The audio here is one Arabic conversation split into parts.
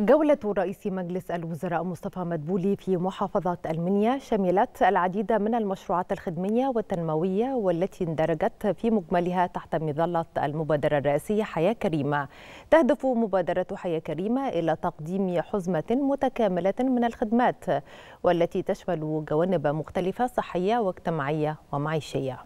جولة رئيس مجلس الوزراء مصطفى مدبولي في محافظة المنيا شملت العديد من المشروعات الخدمية والتنموية والتي اندرجت في مجملها تحت مظلة المبادرة الرئاسية حياة كريمة تهدف مبادرة حياة كريمة إلى تقديم حزمة متكاملة من الخدمات والتي تشمل جوانب مختلفة صحية واجتماعية ومعيشية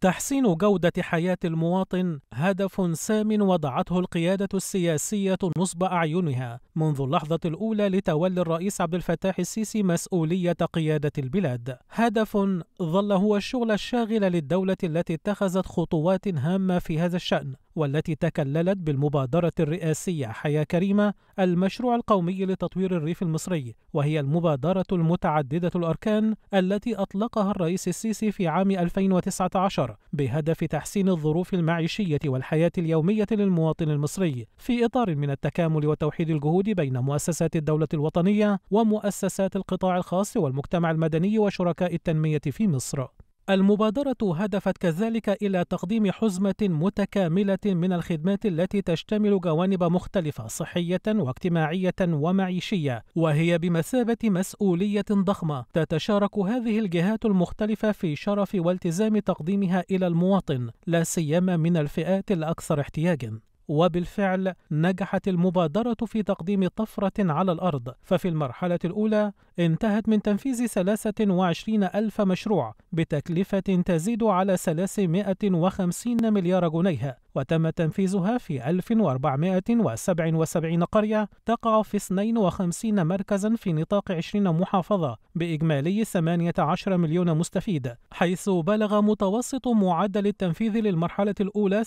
تحسين جودة حياة المواطن هدف سام وضعته القيادة السياسية نصب أعينها منذ اللحظة الأولى لتولي الرئيس عبد الفتاح السيسي مسؤولية قيادة البلاد. هدف ظل هو الشغل الشاغل للدولة التي اتخذت خطوات هامة في هذا الشأن، والتي تكللت بالمبادرة الرئاسية حياة كريمة المشروع القومي لتطوير الريف المصري وهي المبادرة المتعددة الأركان التي أطلقها الرئيس السيسي في عام 2019 بهدف تحسين الظروف المعيشية والحياة اليومية للمواطن المصري في إطار من التكامل وتوحيد الجهود بين مؤسسات الدولة الوطنية ومؤسسات القطاع الخاص والمجتمع المدني وشركاء التنمية في مصر المبادرة هدفت كذلك إلى تقديم حزمة متكاملة من الخدمات التي تشتمل جوانب مختلفة صحية واجتماعية ومعيشية، وهي بمثابة مسؤولية ضخمة تتشارك هذه الجهات المختلفة في شرف والتزام تقديمها إلى المواطن، لا سيما من الفئات الأكثر احتياجًا. وبالفعل نجحت المبادرة في تقديم طفرة على الأرض ففي المرحلة الأولى انتهت من تنفيذ 23 ألف مشروع بتكلفة تزيد على 350 مليار جنيه وتم تنفيذها في 1477 قرية تقع في 52 مركزا في نطاق 20 محافظة بإجمالي 18 مليون مستفيد حيث بلغ متوسط معدل التنفيذ للمرحلة الأولى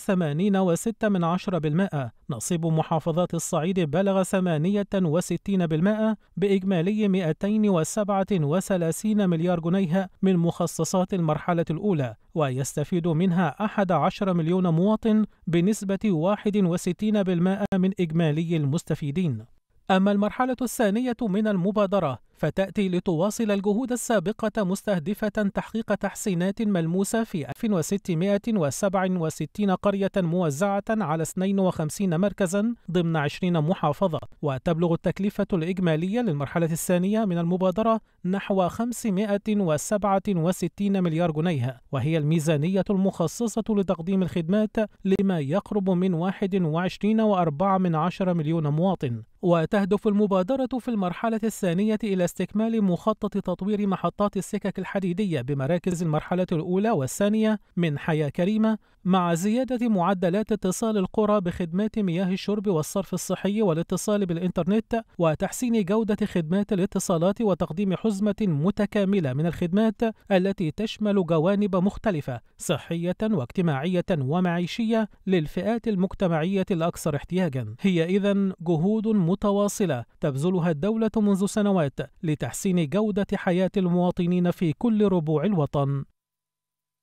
86 نصيب محافظات الصعيد بلغ 68% بإجمالي 237 مليار جنيه من مخصصات المرحلة الأولى ويستفيد منها 11 مليون مواطن بنسبة 61% من إجمالي المستفيدين أما المرحلة الثانية من المبادرة فتأتي لتواصل الجهود السابقة مستهدفة تحقيق تحسينات ملموسة في 1667 قرية موزعة على 52 مركزا ضمن 20 محافظة وتبلغ التكلفة الإجمالية للمرحلة الثانية من المبادرة نحو 567 مليار جنيه وهي الميزانية المخصصة لتقديم الخدمات لما يقرب من 21.4 مليون مواطن وتهدف المبادرة في المرحلة الثانية إلى استكمال مخطط تطوير محطات السكك الحديدية بمراكز المرحلة الأولى والثانية من حياة كريمة مع زيادة معدلات اتصال القرى بخدمات مياه الشرب والصرف الصحي والاتصال بالإنترنت وتحسين جودة خدمات الاتصالات وتقديم حزمة متكاملة من الخدمات التي تشمل جوانب مختلفة صحية واجتماعية ومعيشية للفئات المجتمعية الأكثر احتياجا هي إذا جهود متواصلة تبذلها الدولة منذ سنوات لتحسين جودة حياة المواطنين في كل ربوع الوطن